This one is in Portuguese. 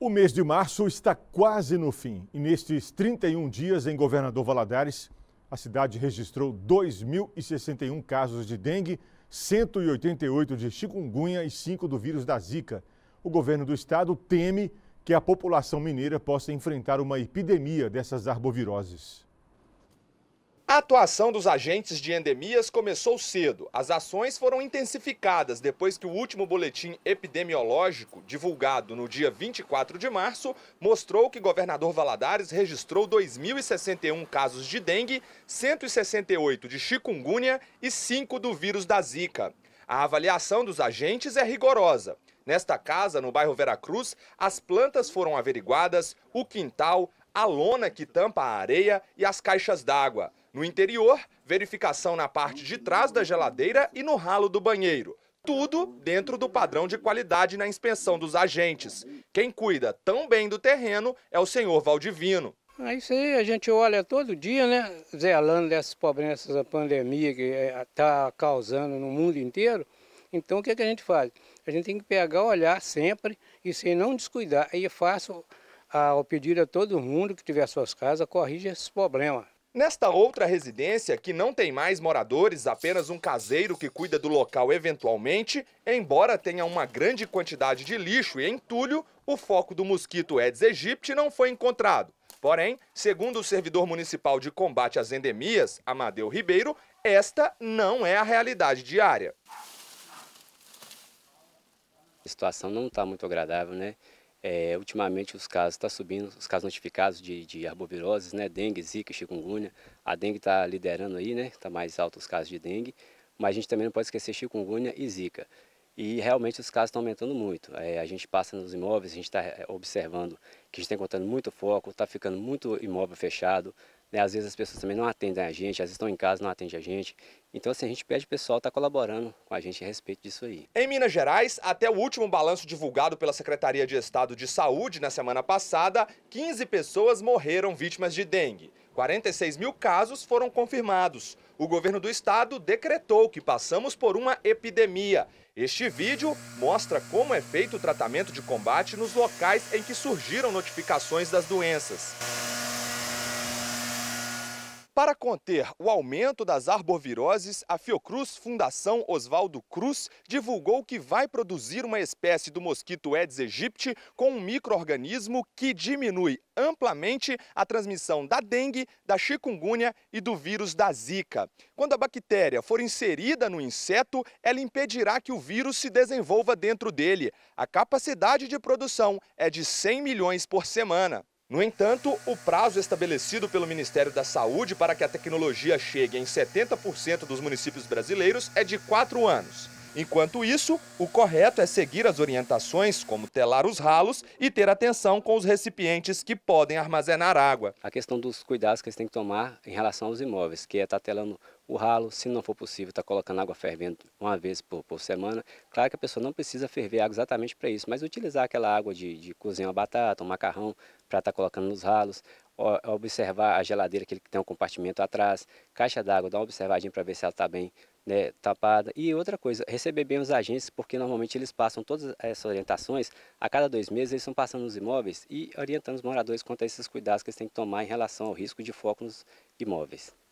O mês de março está quase no fim e nestes 31 dias em Governador Valadares, a cidade registrou 2.061 casos de dengue, 188 de chikungunya e 5 do vírus da Zika. O governo do estado teme que a população mineira possa enfrentar uma epidemia dessas arboviroses. A atuação dos agentes de endemias começou cedo. As ações foram intensificadas depois que o último boletim epidemiológico, divulgado no dia 24 de março, mostrou que governador Valadares registrou 2.061 casos de dengue, 168 de chikungunya e 5 do vírus da Zika. A avaliação dos agentes é rigorosa. Nesta casa, no bairro Veracruz, as plantas foram averiguadas, o quintal, a lona que tampa a areia e as caixas d'água. No interior, verificação na parte de trás da geladeira e no ralo do banheiro. Tudo dentro do padrão de qualidade na inspeção dos agentes. Quem cuida tão bem do terreno é o senhor Valdivino. É isso aí, a gente olha todo dia, né? Zelando dessas pobrezas da pandemia que está eh, causando no mundo inteiro. Então, o que, é que a gente faz? A gente tem que pegar, olhar sempre e sem não descuidar. Aí eu faço o pedido a todo mundo que tiver suas casas, corrija esses problemas. Nesta outra residência, que não tem mais moradores, apenas um caseiro que cuida do local eventualmente, embora tenha uma grande quantidade de lixo e entulho, o foco do mosquito Aedes aegypti não foi encontrado. Porém, segundo o servidor municipal de combate às endemias, Amadeu Ribeiro, esta não é a realidade diária. A situação não está muito agradável, né? É, ultimamente os casos estão tá subindo, os casos notificados de, de arboviroses, né? Dengue, zika, chikungunya. A dengue está liderando aí, né? Está mais alto os casos de dengue. Mas a gente também não pode esquecer chikungunya e zika. E realmente os casos estão aumentando muito. É, a gente passa nos imóveis, a gente está é, observando que a gente está encontrando muito foco, está ficando muito imóvel fechado, né? Às vezes as pessoas também não atendem a gente, às vezes estão em casa não atendem a gente. Então, assim, a gente pede o pessoal estar tá colaborando com a gente a respeito disso aí. Em Minas Gerais, até o último balanço divulgado pela Secretaria de Estado de Saúde na semana passada, 15 pessoas morreram vítimas de dengue. 46 mil casos foram confirmados. O governo do estado decretou que passamos por uma epidemia. Este vídeo mostra como é feito o tratamento de combate nos locais em que surgiram notificações das doenças. Para conter o aumento das arboviroses, a Fiocruz Fundação Oswaldo Cruz divulgou que vai produzir uma espécie do mosquito Aedes aegypti com um microorganismo que diminui amplamente a transmissão da dengue, da chikungunya e do vírus da zika. Quando a bactéria for inserida no inseto, ela impedirá que o vírus se desenvolva dentro dele. A capacidade de produção é de 100 milhões por semana. No entanto, o prazo estabelecido pelo Ministério da Saúde para que a tecnologia chegue em 70% dos municípios brasileiros é de quatro anos. Enquanto isso, o correto é seguir as orientações, como telar os ralos e ter atenção com os recipientes que podem armazenar água. A questão dos cuidados que eles têm que tomar em relação aos imóveis, que é estar tá telando o ralo, se não for possível, estar tá colocando água fervendo uma vez por, por, semana. Claro que a pessoa não precisa ferver água exatamente para isso, mas utilizar aquela água de, de cozinhar uma batata, um macarrão, para estar tá colocando nos ralos, observar a geladeira que ele tem um compartimento atrás, caixa d'água, dar uma observadinha para ver se ela está bem né, tapada. E outra coisa, receber bem os agentes, porque normalmente eles passam todas essas orientações, a cada dois meses eles estão passando nos imóveis e orientando os moradores quanto a esses cuidados que eles têm que tomar em relação ao risco de foco nos imóveis.